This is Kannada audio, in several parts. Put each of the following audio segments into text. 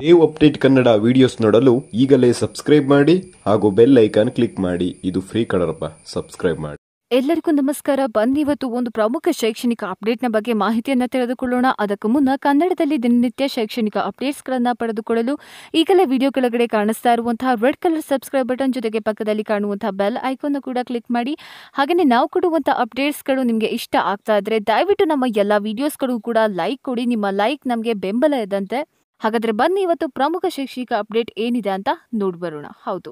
ದೇವ್ ಅಪ್ಡೇಟ್ ಕನ್ನಡ ವಿಡಿಯೋಸ್ ನೋಡಲು ಈಗಲೇ ಸಬ್ಸ್ಕ್ರೈಬ್ ಮಾಡಿ ಹಾಗೂ ಬೆಲ್ ಐಕಾನ್ ಕ್ಲಿಕ್ ಮಾಡಿ ಇದು ಫ್ರೀ ಕಡರಪ್ಪ ಸಬ್ಸ್ಕ್ರೈಬ್ ಮಾಡಿ ಎಲ್ಲರಿಗೂ ನಮಸ್ಕಾರ ಇವತ್ತು ಒಂದು ಪ್ರಮುಖ ಶೈಕ್ಷಣಿಕ ಅಪ್ಡೇಟ್ನ ಬಗ್ಗೆ ಮಾಹಿತಿಯನ್ನ ತಿಳಿದುಕೊಳ್ಳೋಣ ಅದಕ್ಕೂ ಮುನ್ನ ಕನ್ನಡದಲ್ಲಿ ದಿನನಿತ್ಯ ಶೈಕ್ಷಣಿಕ ಅಪ್ಡೇಟ್ಸ್ಗಳನ್ನು ಪಡೆದುಕೊಳ್ಳಲು ಈಗಲೇ ವಿಡಿಯೋ ಕೆಳಗಡೆ ಕಾಣಿಸ್ತಾ ಇರುವಂತಹ ರೆಡ್ ಕಲರ್ ಸಬ್ಸ್ಕ್ರೈಬ್ ಬಟನ್ ಜೊತೆಗೆ ಪಕ್ಕದಲ್ಲಿ ಕಾಣುವಂತಹ ಬೆಲ್ ಐಕಾನ್ ಕೂಡ ಕ್ಲಿಕ್ ಮಾಡಿ ಹಾಗೆಯೇ ನಾವು ಕೊಡುವಂಥ ಅಪ್ಡೇಟ್ಸ್ಗಳು ನಿಮಗೆ ಇಷ್ಟ ಆಗ್ತಾ ಇದ್ರೆ ದಯವಿಟ್ಟು ನಮ್ಮ ಎಲ್ಲ ವಿಡಿಯೋಸ್ಗಳಿಗೂ ಕೂಡ ಲೈಕ್ ಕೊಡಿ ನಿಮ್ಮ ಲೈಕ್ ನಮಗೆ ಬೆಂಬಲ ಇದ್ದಂತೆ ಹಾಗಾದ್ರೆ ಬನ್ನಿ ಇವತ್ತು ಪ್ರಮುಖ ಶೈಕ್ಷಣಿಕ ಅಪ್ಡೇಟ್ ಏನಿದೆ ಅಂತ ನೋಡಿ ಬರೋಣ ಹೌದು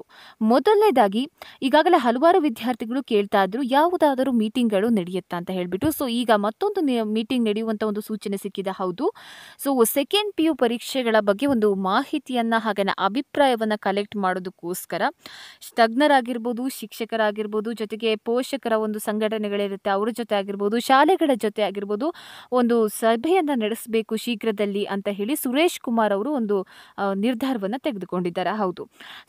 ಮೊದಲನೇದಾಗಿ ಈಗಾಗಲೇ ಹಲವಾರು ವಿದ್ಯಾರ್ಥಿಗಳು ಕೇಳ್ತಾ ಇದ್ರು ಯಾವುದಾದರೂ ಮೀಟಿಂಗ್ಗಳು ನಡೆಯುತ್ತಾ ಅಂತ ಹೇಳಿಬಿಟ್ಟು ಸೊ ಈಗ ಮತ್ತೊಂದು ಮೀಟಿಂಗ್ ನಡೆಯುವಂತ ಒಂದು ಸೂಚನೆ ಸಿಕ್ಕಿದೆ ಹೌದು ಸೊ ಸೆಕೆಂಡ್ ಪಿ ಯು ಪರೀಕ್ಷೆಗಳ ಬಗ್ಗೆ ಒಂದು ಮಾಹಿತಿಯನ್ನ ಹಾಗೆ ಅಭಿಪ್ರಾಯವನ್ನ ಕಲೆಕ್ಟ್ ಮಾಡೋದಕ್ಕೋಸ್ಕರ ತಜ್ಞರಾಗಿರ್ಬೋದು ಶಿಕ್ಷಕರಾಗಿರ್ಬೋದು ಜೊತೆಗೆ ಪೋಷಕರ ಒಂದು ಸಂಘಟನೆಗಳಿರುತ್ತೆ ಅವರ ಜೊತೆ ಆಗಿರ್ಬೋದು ಶಾಲೆಗಳ ಜೊತೆ ಆಗಿರ್ಬೋದು ಒಂದು ಸಭೆಯನ್ನ ನಡೆಸಬೇಕು ಶೀಘ್ರದಲ್ಲಿ ಅಂತ ಹೇಳಿ ಸುರೇಶ್ ಕುಮಾರ್ ಶಿವಕುಮಾರ್ ಅವರು ಒಂದು ನಿರ್ಧಾರವನ್ನು ತೆಗೆದುಕೊಂಡಿದ್ದಾರೆ ಹೌದು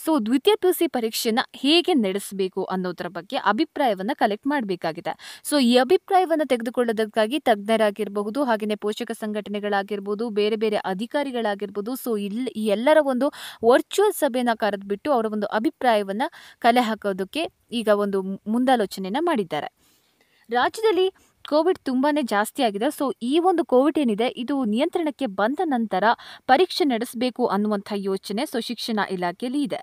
ಸೊ ದ್ವಿತೀಯ ಪಿ ಯು ಸಿ ಪರೀಕ್ಷೆನ ಹೇಗೆ ನಡೆಸಬೇಕು ಅನ್ನೋದ್ರ ಬಗ್ಗೆ ಅಭಿಪ್ರಾಯವನ್ನು ಕಲೆಕ್ಟ್ ಮಾಡಬೇಕಾಗಿದೆ ಸೊ ಈ ಅಭಿಪ್ರಾಯವನ್ನು ತೆಗೆದುಕೊಳ್ಳೋದಕ್ಕಾಗಿ ತಜ್ಞರಾಗಿರಬಹುದು ಹಾಗೆಯೇ ಪೋಷಕ ಸಂಘಟನೆಗಳಾಗಿರ್ಬೋದು ಬೇರೆ ಬೇರೆ ಅಧಿಕಾರಿಗಳಾಗಿರ್ಬೋದು ಸೊ ಇಲ್ಲಿ ಈ ಎಲ್ಲರ ಒಂದು ವರ್ಚುವಲ್ ಸಭೆಯನ್ನು ಕರೆದುಬಿಟ್ಟು ಅವರ ಒಂದು ಅಭಿಪ್ರಾಯವನ್ನು ಕಲೆ ಹಾಕೋದಕ್ಕೆ ಈಗ ಒಂದು ಮುಂದಾಲೋಚನೆಯನ್ನು ಮಾಡಿದ್ದಾರೆ ರಾಜ್ಯದಲ್ಲಿ ಕೋವಿಡ್ ತುಂಬಾ ಜಾಸ್ತಿ ಆಗಿದೆ ಸೊ ಈ ಒಂದು ಕೋವಿಡ್ ಏನಿದೆ ಇದು ನಿಯಂತ್ರಣಕ್ಕೆ ಬಂದ ನಂತರ ಪರೀಕ್ಷೆ ನಡೆಸಬೇಕು ಅನ್ನುವಂಥ ಯೋಚನೆ ಸೊ ಶಿಕ್ಷಣ ಇಲಾಖೆಯಲ್ಲಿ ಇದೆ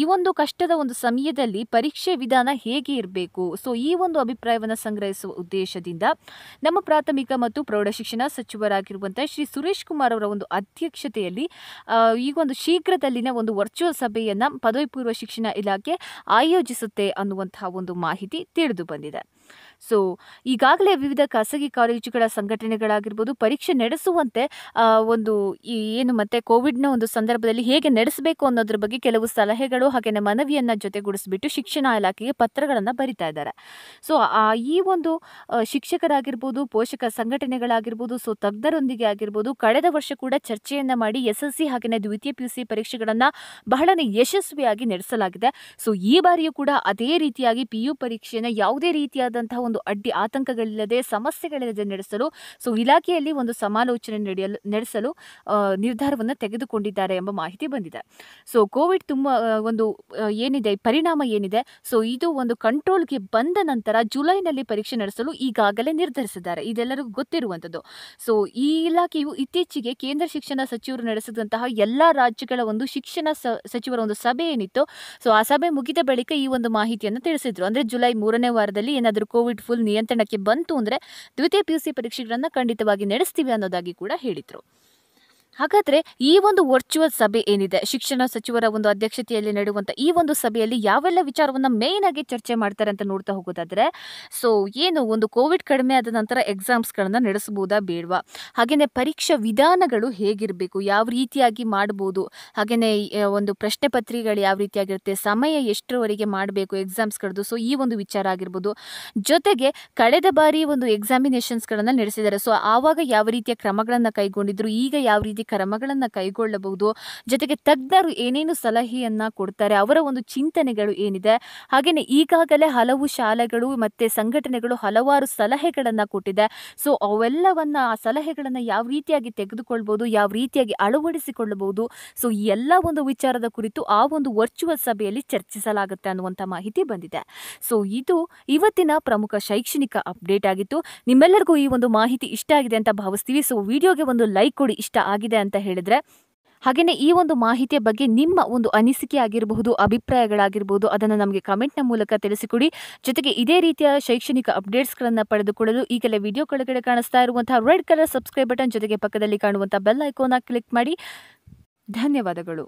ಈ ಒಂದು ಕಷ್ಟದ ಒಂದು ಸಮಯದಲ್ಲಿ ಪರೀಕ್ಷೆ ವಿಧಾನ ಹೇಗೆ ಇರಬೇಕು ಸೊ ಈ ಒಂದು ಅಭಿಪ್ರಾಯವನ್ನು ಸಂಗ್ರಹಿಸುವ ಉದ್ದೇಶದಿಂದ ನಮ್ಮ ಪ್ರಾಥಮಿಕ ಮತ್ತು ಪ್ರೌಢಶಿಕ್ಷಣ ಸಚಿವರಾಗಿರುವಂತಹ ಶ್ರೀ ಸುರೇಶ್ ಕುಮಾರ್ ಅವರ ಒಂದು ಅಧ್ಯಕ್ಷತೆಯಲ್ಲಿ ಈಗ ಒಂದು ಶೀಘ್ರದಲ್ಲಿನ ಒಂದು ವರ್ಚುವಲ್ ಸಭೆಯನ್ನು ಪದವಿ ಪೂರ್ವ ಶಿಕ್ಷಣ ಇಲಾಖೆ ಆಯೋಜಿಸುತ್ತೆ ಅನ್ನುವಂತಹ ಒಂದು ಮಾಹಿತಿ ತಿಳಿದು ಬಂದಿದೆ ಸೊ ಈಗಾಗಲೇ ವಿವಿಧ ಖಾಸಗಿ ಕಾಲೇಜುಗಳ ಸಂಘಟನೆಗಳಾಗಿರ್ಬೋದು ಪರೀಕ್ಷೆ ನಡೆಸುವಂತೆ ಒಂದು ಈ ಏನು ಮತ್ತೆ ಕೋವಿಡ್ನ ಒಂದು ಸಂದರ್ಭದಲ್ಲಿ ಹೇಗೆ ನಡೆಸಬೇಕು ಅನ್ನೋದ್ರ ಬಗ್ಗೆ ಕೆಲವು ಸಲಹೆಗಳು ಹಾಗೆ ಮನವಿಯನ್ನ ಜೊತೆಗೂಡಿಸ್ಬಿಟ್ಟು ಶಿಕ್ಷಣ ಇಲಾಖೆಗೆ ಪತ್ರಗಳನ್ನು ಬರಿತಾ ಇದ್ದಾರೆ ಸೊ ಈ ಒಂದು ಶಿಕ್ಷಕರಾಗಿರ್ಬೋದು ಪೋಷಕ ಸಂಘಟನೆಗಳಾಗಿರ್ಬೋದು ಸೊ ತಜ್ಞರೊಂದಿಗೆ ಆಗಿರ್ಬೋದು ಕಳೆದ ವರ್ಷ ಕೂಡ ಚರ್ಚೆಯನ್ನ ಮಾಡಿ ಎಸ್ ಎಸ್ ಸಿ ಹಾಗೆ ದ್ವಿತೀಯ ಪಿ ಯು ಸಿ ಪರೀಕ್ಷೆಗಳನ್ನು ಬಹಳನೇ ಯಶಸ್ವಿಯಾಗಿ ನಡೆಸಲಾಗಿದೆ ಸೊ ಈ ಬಾರಿಯೂ ಕೂಡ ಅದೇ ರೀತಿಯಾಗಿ ಪಿ ಯು ಪರೀಕ್ಷೆಯನ್ನು ಯಾವುದೇ ರೀತಿಯಾದಂತಹ ಒಂದು ಅಡ್ಡಿ ಆತಂಕಗಳಿಲ್ಲದೆ ಸಮಸ್ಯೆಗಳ ಸಮಸ್ಯೆಗಳಿಲ್ಲದೆ ನಡೆಸಲು ಸೊ ಇಲಾಖೆಯಲ್ಲಿ ಒಂದು ಸಮಾಲೋಚನೆ ನಡೆಯಲು ನಡೆಸಲು ನಿರ್ಧಾರವನ್ನು ತೆಗೆದುಕೊಂಡಿದ್ದಾರೆ ಎಂಬ ಮಾಹಿತಿ ಬಂದಿದೆ ಸೊ ಕೋವಿಡ್ ತುಂಬ ಒಂದು ಏನಿದೆ ಪರಿಣಾಮ ಏನಿದೆ ಸೊ ಇದು ಒಂದು ಕಂಟ್ರೋಲ್ಗೆ ಬಂದ ನಂತರ ಜುಲೈನಲ್ಲಿ ಪರೀಕ್ಷೆ ನಡೆಸಲು ಈಗಾಗಲೇ ನಿರ್ಧರಿಸಿದ್ದಾರೆ ಇದೆಲ್ಲರಿಗೂ ಗೊತ್ತಿರುವಂಥದ್ದು ಸೊ ಈ ಇಲಾಖೆಯು ಇತ್ತೀಚೆಗೆ ಕೇಂದ್ರ ಶಿಕ್ಷಣ ಸಚಿವರು ನಡೆಸಿದಂತಹ ಎಲ್ಲ ರಾಜ್ಯಗಳ ಒಂದು ಶಿಕ್ಷಣ ಸಚಿವರ ಒಂದು ಸಭೆ ಏನಿತ್ತು ಸೊ ಆ ಸಭೆ ಮುಗಿದ ಬಳಿಕ ಈ ಒಂದು ಮಾಹಿತಿಯನ್ನು ತಿಳಿಸಿದ್ರು ಅಂದ್ರೆ ಜುಲೈ ಮೂರನೇ ವಾರದಲ್ಲಿ ಏನಾದರೂ ಕೋವಿಡ್ ಫುಲ್ ನಿಯಂತ್ರಣಕ್ಕೆ ಬಂತು ಅಂದರೆ ದ್ವಿತೀಯ ಪಿ ಯು ಸಿ ಪರೀಕ್ಷೆಗಳನ್ನು ಖಂಡಿತವಾಗಿ ನಡೆಸ್ತೀವಿ ಅನ್ನೋದಾಗಿ ಕೂಡ ಹೇಳಿದ್ರು ಹಾಗಾದ್ರೆ ಈ ಒಂದು ವರ್ಚುವಲ್ ಸಭೆ ಏನಿದೆ ಶಿಕ್ಷಣ ಸಚಿವರ ಒಂದು ಅಧ್ಯಕ್ಷತೆಯಲ್ಲಿ ನಡೆಯುವಂತ ಈ ಒಂದು ಸಭೆಯಲ್ಲಿ ಯಾವೆಲ್ಲ ವಿಚಾರವನ್ನ ಮೇನ್ ಆಗಿ ಚರ್ಚೆ ಮಾಡ್ತಾರೆ ಅಂತ ನೋಡ್ತಾ ಹೋಗೋದಾದ್ರೆ ಸೊ ಏನು ಒಂದು ಕೋವಿಡ್ ಕಡಿಮೆ ಆದ ನಂತರ ಎಕ್ಸಾಮ್ಸ್ ಗಳನ್ನ ನಡೆಸಬಹುದಾ ಬೇಡವಾ ಹಾಗೇನೆ ಪರೀಕ್ಷಾ ವಿಧಾನಗಳು ಹೇಗಿರಬೇಕು ಯಾವ ರೀತಿಯಾಗಿ ಮಾಡಬಹುದು ಹಾಗೇನೆ ಒಂದು ಪ್ರಶ್ನೆ ಪತ್ರಿಕೆಗಳು ಯಾವ ರೀತಿಯಾಗಿರುತ್ತೆ ಸಮಯ ಎಷ್ಟರವರೆಗೆ ಮಾಡಬೇಕು ಎಕ್ಸಾಮ್ಸ್ ಸೊ ಈ ಒಂದು ವಿಚಾರ ಆಗಿರ್ಬೋದು ಜೊತೆಗೆ ಕಳೆದ ಬಾರಿ ಒಂದು ಎಕ್ಸಾಮಿನೇಷನ್ಸ್ ಗಳನ್ನ ನಡೆಸಿದ್ದಾರೆ ಸೊ ಆವಾಗ ಯಾವ ರೀತಿಯ ಕ್ರಮಗಳನ್ನ ಕೈಗೊಂಡಿದ್ರು ಈಗ ಯಾವ ರೀತಿ ರೀತಿ ಕ್ರಮಗಳನ್ನು ಕೈಗೊಳ್ಳಬಹುದು ಜೊತೆಗೆ ತಜ್ಞರು ಏನೇನು ಸಲಹೆಯನ್ನ ಕೊಡ್ತಾರೆ ಅವರ ಒಂದು ಚಿಂತನೆಗಳು ಏನಿದೆ ಹಾಗೆಯೇ ಈಗಾಗಲೇ ಹಲವು ಶಾಲೆಗಳು ಮತ್ತೆ ಸಂಘಟನೆಗಳು ಹಲವಾರು ಸಲಹೆಗಳನ್ನು ಕೊಟ್ಟಿದೆ ಸೊ ಅವೆಲ್ಲವನ್ನ ಆ ಸಲಹೆಗಳನ್ನು ಯಾವ ರೀತಿಯಾಗಿ ತೆಗೆದುಕೊಳ್ಬೋದು ಯಾವ ರೀತಿಯಾಗಿ ಅಳವಡಿಸಿಕೊಳ್ಳಬಹುದು ಸೊ ಈ ಎಲ್ಲ ಒಂದು ವಿಚಾರದ ಕುರಿತು ಆ ಒಂದು ವರ್ಚುವಲ್ ಸಭೆಯಲ್ಲಿ ಚರ್ಚಿಸಲಾಗುತ್ತೆ ಅನ್ನುವಂತ ಮಾಹಿತಿ ಬಂದಿದೆ ಸೊ ಇದು ಇವತ್ತಿನ ಪ್ರಮುಖ ಶೈಕ್ಷಣಿಕ ಅಪ್ಡೇಟ್ ಆಗಿತ್ತು ನಿಮ್ಮೆಲ್ಲರಿಗೂ ಈ ಒಂದು ಮಾಹಿತಿ ಇಷ್ಟ ಆಗಿದೆ ಅಂತ ಭಾವಿಸ್ತೀವಿ ಸೊ ವಿಡಿಯೋಗೆ ಒಂದು ಲೈಕ್ ಕೊಡಿ ಇಷ್ಟ ಆಗಿದೆ ಅಂತ ಹೇಳಿದ್ರೆ ಹಾಗೆಯೇ ಈ ಒಂದು ಮಾಹಿತಿಯ ಬಗ್ಗೆ ನಿಮ್ಮ ಒಂದು ಅನಿಸಿಕೆ ಆಗಿರಬಹುದು ಅಭಿಪ್ರಾಯಗಳಾಗಿರಬಹುದು ಅದನ್ನು ನಮಗೆ ಕಮೆಂಟ್ನ ಮೂಲಕ ತಿಳಿಸಿಕೊಡಿ ಜೊತೆಗೆ ಇದೇ ರೀತಿಯ ಶೈಕ್ಷಣಿಕ ಅಪ್ಡೇಟ್ಸ್ಗಳನ್ನು ಪಡೆದುಕೊಳ್ಳಲು ಈಗಲೇ ವಿಡಿಯೋ ಕೆಳಗಡೆ ಕಾಣಿಸ್ತಾ ಇರುವಂತಹ ರೆಡ್ ಕಲರ್ ಸಬ್ಸ್ಕ್ರೈಬ್ ಬಟನ್ ಜೊತೆಗೆ ಪಕ್ಕದಲ್ಲಿ ಕಾಣುವಂಥ ಬೆಲ್ ಐಕೋನ ಕ್ಲಿಕ್ ಮಾಡಿ ಧನ್ಯವಾದಗಳು